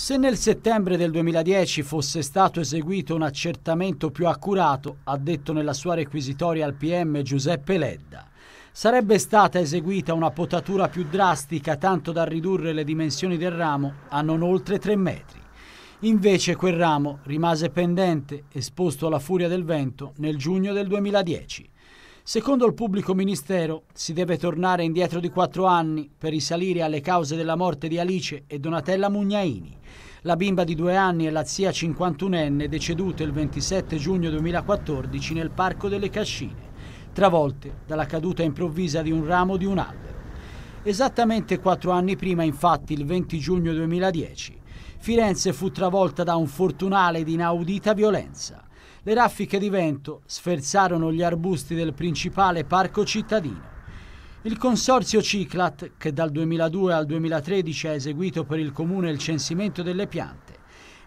Se nel settembre del 2010 fosse stato eseguito un accertamento più accurato, ha detto nella sua requisitoria al PM Giuseppe Ledda, sarebbe stata eseguita una potatura più drastica tanto da ridurre le dimensioni del ramo a non oltre 3 metri. Invece quel ramo rimase pendente, esposto alla furia del vento, nel giugno del 2010. Secondo il pubblico ministero si deve tornare indietro di quattro anni per risalire alle cause della morte di Alice e Donatella Mugnaini, la bimba di due anni e la zia 51enne decedute il 27 giugno 2014 nel Parco delle Cascine, travolte dalla caduta improvvisa di un ramo di un albero. Esattamente quattro anni prima, infatti, il 20 giugno 2010, Firenze fu travolta da un fortunale di inaudita violenza. Le raffiche di vento sferzarono gli arbusti del principale parco cittadino. Il consorzio Ciclat, che dal 2002 al 2013 ha eseguito per il comune il censimento delle piante,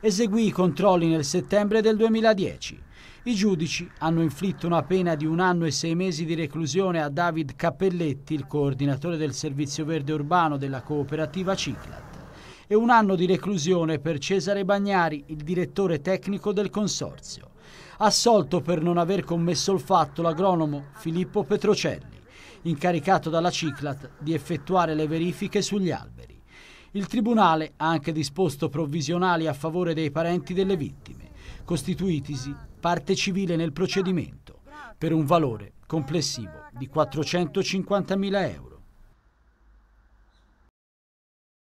eseguì i controlli nel settembre del 2010. I giudici hanno inflitto una pena di un anno e sei mesi di reclusione a David Cappelletti, il coordinatore del servizio verde urbano della cooperativa Ciclat e un anno di reclusione per Cesare Bagnari, il direttore tecnico del consorzio. Assolto per non aver commesso il fatto l'agronomo Filippo Petrocelli, incaricato dalla Ciclat di effettuare le verifiche sugli alberi. Il Tribunale ha anche disposto provvisionali a favore dei parenti delle vittime, costituitisi parte civile nel procedimento, per un valore complessivo di 450.000 euro.